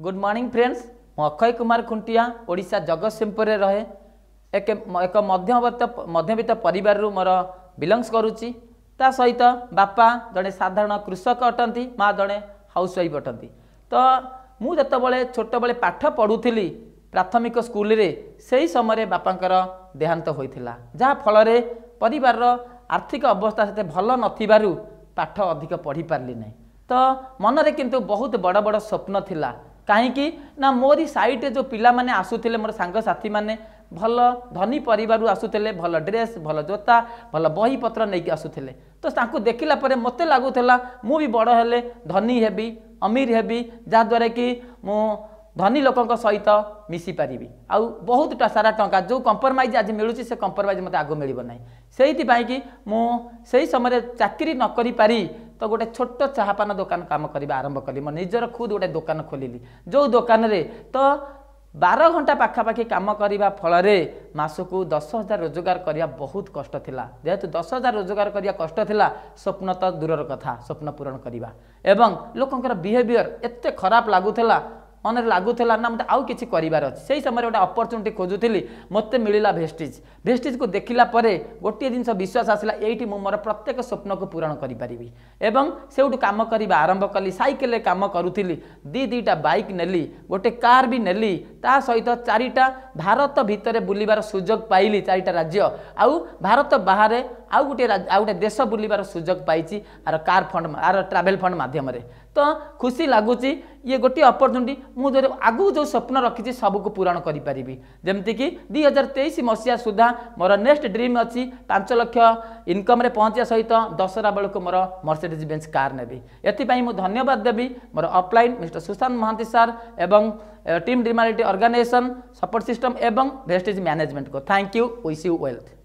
good morning friends ମୁଁ ଅକ୍ଷୟ କୁମାର ଖୁଣ୍ଟିଆ ଓଡ଼ିଶା ଜଗତସିଂହପୁରରେ ରହେ ଏକ ଏକ ମଧ୍ୟବର୍ତ୍ତ ମଧ୍ୟବିତ୍ତ ପରିବାରରୁ ମୋର ବିଲଙ୍ଗସ୍ କରୁଛି ତା ସହିତ ବାପା ଜଣେ ସାଧାରଣ କୃଷକ ଅଟନ୍ତି ମାଆ ଜଣେ ହାଉସ୍ ୱାଇଫ୍ ଅଟନ୍ତି ତ ମୁଁ ଯେତେବେଳେ ଛୋଟବେଳେ ପାଠ ପଢ଼ୁଥିଲି ପ୍ରାଥମିକ ସ୍କୁଲରେ ସେହି ସମୟରେ ବାପାଙ୍କର ଦେହାନ୍ତ ହୋଇଥିଲା ଯାହାଫଳରେ ପରିବାରର ଆର୍ଥିକ ଅବସ୍ଥା ସେତେ ଭଲ ନଥିବାରୁ ପାଠ ଅଧିକ ପଢ଼ିପାରିଲି ନାହିଁ ତ ମନରେ କିନ୍ତୁ ବହୁତ ବଡ଼ ବଡ଼ ସ୍ୱପ୍ନ ଥିଲା କାହିଁକି ନା ମୋରି ସାଇଡ଼ରେ ଯେଉଁ ପିଲାମାନେ ଆସୁଥିଲେ ମୋର ସାଙ୍ଗସାଥିମାନେ ଭଲ ଧନୀ ପରିବାରରୁ ଆସୁଥିଲେ ଭଲ ଡ୍ରେସ୍ ଭଲ ଜୋତା ଭଲ ବହିପତ୍ର ନେଇକି ଆସୁଥିଲେ ତ ତାଙ୍କୁ ଦେଖିଲା ପରେ ମୋତେ ଲାଗୁଥିଲା ମୁଁ ବି ବଡ଼ ହେଲେ ଧନୀ ହେବି ଅମିର ହେବି ଯାହାଦ୍ୱାରା କି ମୁଁ ଧନୀ ଲୋକଙ୍କ ସହିତ ମିଶିପାରିବି ଆଉ ବହୁତ ସାରା ଟଙ୍କା ଯେଉଁ କମ୍ପ୍ରମାଇଜ୍ ଆଜି ମିଳୁଛି ସେ କମ୍ପ୍ରମାଇଜ୍ ମୋତେ ଆଗ ମିଳିବ ନାହିଁ ସେଇଥିପାଇଁ କି ମୁଁ ସେହି ସମୟରେ ଚାକିରି ନ କରିପାରି ଗୋଟେ ଛୋଟ ଚାହାପାନ ଦୋକାନ କାମ କରିବା ଆରମ୍ଭ କଲି ମୋ ନିଜର ଖୁଦ୍ ଗୋଟେ ଦୋକାନ ଖୋଲିଲି ଯେଉଁ ଦୋକାନରେ ତ ବାର ଘଣ୍ଟା ପାଖାପାଖି କାମ କରିବା ଫଳରେ ମାସକୁ ଦଶ ହଜାର ରୋଜଗାର କରିବା ବହୁତ କଷ୍ଟ ଥିଲା ଯେହେତୁ ଦଶ ହଜାର ରୋଜଗାର କରିବା କଷ୍ଟ ଥିଲା ସ୍ୱପ୍ନ ତ ଦୂରର କଥା ସ୍ୱପ୍ନ ପୂରଣ କରିବା ଏବଂ ଲୋକଙ୍କର ବିହେଭିଅର ଏତେ ଖରାପ ଲାଗୁଥିଲା ମନରେ ଲାଗୁଥିଲା ନା ମୋତେ ଆଉ କିଛି କରିବାର ଅଛି ସେହି ସମୟରେ ଗୋଟେ ଅପରଚୁନିଟି ଖୋଜୁଥିଲି ମୋତେ ମିଳିଲା ଭେଷ୍ଟିଜ୍ ଭେଷ୍ଟିଜ୍କୁ ଦେଖିଲା ପରେ ଗୋଟିଏ ଜିନିଷ ବିଶ୍ୱାସ ଆସିଲା ଏଇଠି ମୁଁ ମୋର ପ୍ରତ୍ୟେକ ସ୍ୱପ୍ନକୁ ପୂରଣ କରିପାରିବି ଏବଂ ସେଇଠୁ କାମ କରିବା ଆରମ୍ଭ କଲି ସାଇକେଲରେ କାମ କରୁଥିଲି ଦୁଇ ଦୁଇଟା ବାଇକ୍ ନେଲି ଗୋଟେ କାର୍ ବି ନେଲି ତା ସହିତ ଚାରିଟା ଭାରତ ଭିତରେ ବୁଲିବାର ସୁଯୋଗ ପାଇଲି ଚାରିଟା ରାଜ୍ୟ ଆଉ ଭାରତ ବାହାରେ ଆଉ ଗୋଟିଏ ଆଉ ଗୋଟିଏ ଦେଶ ବୁଲିବାର ସୁଯୋଗ ପାଇଛି ଆର କାର୍ ଫଣ୍ଡ ଆର ଟ୍ରାଭେଲ୍ ଫଣ୍ଡ ମାଧ୍ୟମରେ ତ ଖୁସି ଲାଗୁଛି ଇଏ ଗୋଟିଏ ଅପରଚୁନିଟି ମୁଁ ଯେଉଁ ଆଗକୁ ଯେଉଁ ସ୍ୱପ୍ନ ରଖିଛି ସବୁକୁ ପୂରଣ କରିପାରିବି ଯେମିତିକି ଦୁଇ ହଜାର ତେଇଶ ମସିହା ସୁଦ୍ଧା ମୋର ନେକ୍ସଟ ଡ୍ରିମ୍ ଅଛି ପାଞ୍ଚ ଲକ୍ଷ ଇନକମ୍ରେ ପହଞ୍ଚିବା ସହିତ ଦଶହରା ବେଳକୁ ମୋର ମର୍ସିଡ଼ିଜ୍ ବେଞ୍ଚ କାର୍ ନେବି ଏଥିପାଇଁ ମୁଁ ଧନ୍ୟବାଦ ଦେବି ମୋର offline mister Sushant Mohanty sir ଏବଂ टीम डिमालिटी अर्गानाइजेसन सपोर्ट सिस्टम एवं वेस्टेज मैनेजमेंट को thank you wish you wealth